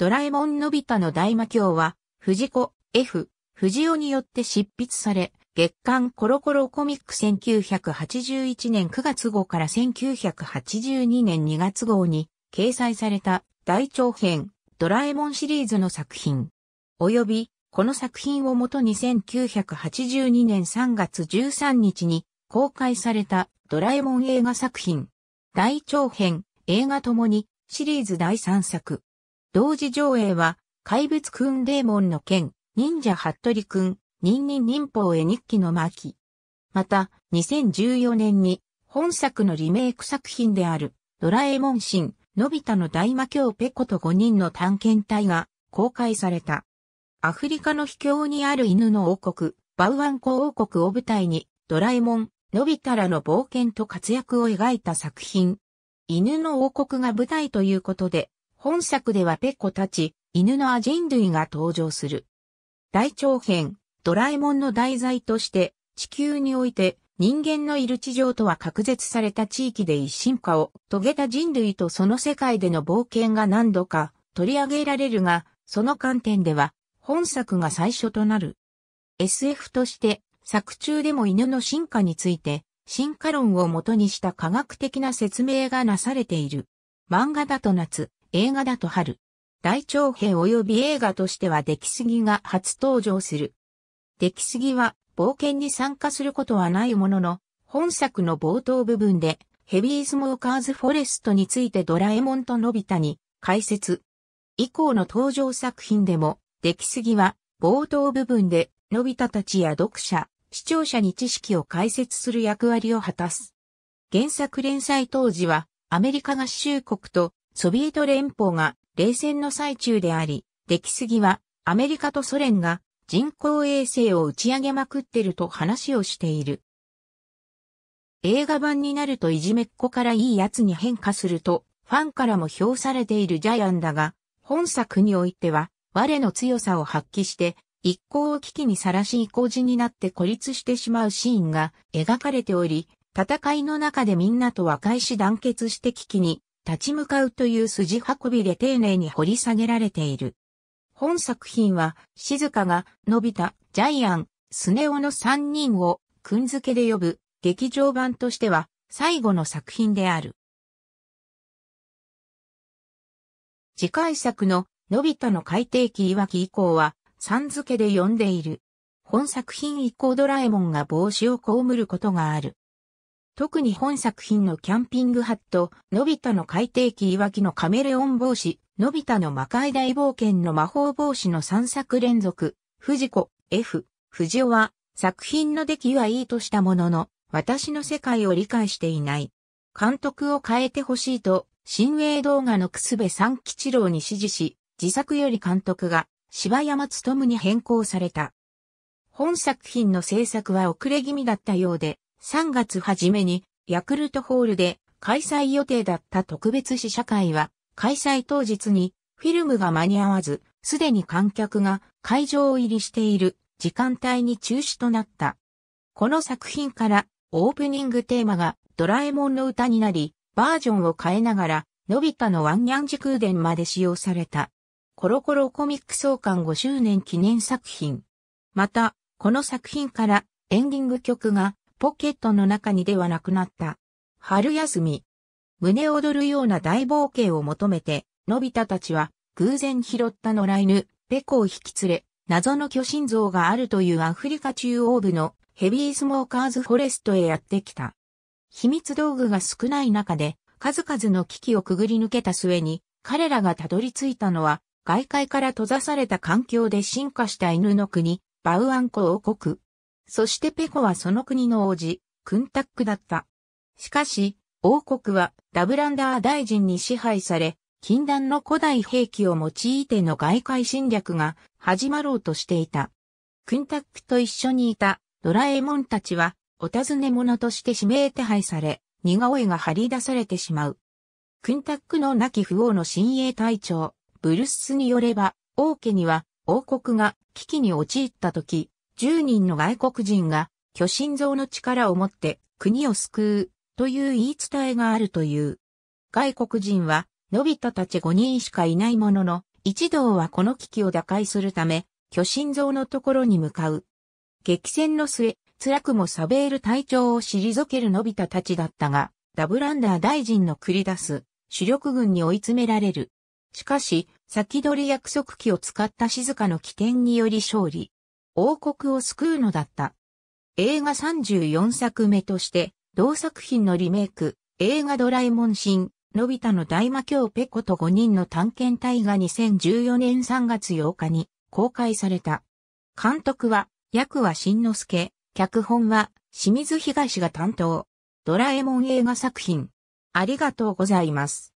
ドラえもんのび太の大魔教は、藤子 F、藤尾によって執筆され、月刊コロコロコミック1981年9月号から1982年2月号に掲載された大長編ドラえもんシリーズの作品。及び、この作品をもとに1982年3月13日に公開されたドラえもん映画作品。大長編映画ともにシリーズ第3作。同時上映は、怪物くんデーモンの剣、忍者ハットリくん、忍忍忍法へ日記の巻。また、2014年に、本作のリメイク作品である、ドラえもん神、のび太の大魔教ペコと5人の探検隊が公開された。アフリカの秘境にある犬の王国、バウアンコ王国を舞台に、ドラえもん、のび太らの冒険と活躍を描いた作品。犬の王国が舞台ということで、本作ではペコたち、犬のアジン類が登場する。大長編、ドラえもんの題材として、地球において人間のいる地上とは隔絶された地域で一進化を遂げた人類とその世界での冒険が何度か取り上げられるが、その観点では本作が最初となる。SF として作中でも犬の進化について進化論をもとにした科学的な説明がなされている。漫画だと夏、映画だと春。大長編及び映画としては出来すぎが初登場する。出来すぎは冒険に参加することはないものの、本作の冒頭部分でヘビースモーカーズフォレストについてドラえもんとのび太に解説。以降の登場作品でも出来すぎは冒頭部分でのび太たちや読者、視聴者に知識を解説する役割を果たす。原作連載当時はアメリカ合衆国とソビエト連邦が冷戦の最中であり、出来すぎはアメリカとソ連が人工衛星を打ち上げまくってると話をしている。映画版になるといじめっ子からいいやつに変化すると、ファンからも評されているジャイアンだが、本作においては、我の強さを発揮して、一行を危機にさらし意向時になって孤立してしまうシーンが描かれており、戦いの中でみんなと和解し団結して危機に立ち向かうという筋運びで丁寧に掘り下げられている。本作品は、静香が、のび太、ジャイアン、スネ夫の3人を、くんづけで呼ぶ、劇場版としては、最後の作品である。次回作の、のび太の海底切岩木以降は、さん付けで呼んでいる。本作品以降ドラえもんが帽子をこむることがある。特に本作品のキャンピングハット、のび太の海底機いわきのカメレオン帽子、のび太の魔界大冒険の魔法帽子の3作連続、藤子、F、藤尾は、作品の出来はいいとしたものの、私の世界を理解していない。監督を変えてほしいと、新映動画のすべ三吉郎に指示し、自作より監督が、柴山むに変更された。本作品の制作は遅れ気味だったようで、3月初めにヤクルトホールで開催予定だった特別試写会は開催当日にフィルムが間に合わず、すでに観客が会場入りしている時間帯に中止となった。この作品からオープニングテーマがドラえもんの歌になり、バージョンを変えながら、のび太のワンニャン時空伝まで使用された。コロコロコミック創刊5周年記念作品。また、この作品からエンディング曲がポケットの中にではなくなった。春休み。胸躍るような大冒険を求めて、のび太たちは、偶然拾った野良犬、ペコを引き連れ、謎の巨神像があるというアフリカ中央部のヘビースモーカーズフォレストへやってきた。秘密道具が少ない中で、数々の危機をくぐり抜けた末に、彼らがたどり着いたのは、外界から閉ざされた環境で進化した犬の国、バウアンコ王国。そしてペコはその国の王子、クンタックだった。しかし、王国はラブランダー大臣に支配され、禁断の古代兵器を用いての外界侵略が始まろうとしていた。クンタックと一緒にいたドラえもんたちはお尋ね者として指名手配され、似顔絵が張り出されてしまう。クンタックの亡き不王の親衛隊長、ブルッスによれば、王家には王国が危機に陥った時、10人の外国人が巨神像の力を持って国を救うという言い伝えがあるという。外国人は、のび太たち5人しかいないものの、一同はこの危機を打開するため、巨神像のところに向かう。激戦の末、辛くもサベール隊長を退けるのび太たちだったが、ダブランダー大臣の繰り出す主力軍に追い詰められる。しかし、先取り約束機を使った静かの起点により勝利。王国を救うのだった。映画34作目として、同作品のリメイク、映画ドラえもん新、のび太の大魔教ペコと5人の探検隊が2014年3月8日に公開された。監督は、役は新之助、脚本は清水東が担当。ドラえもん映画作品。ありがとうございます。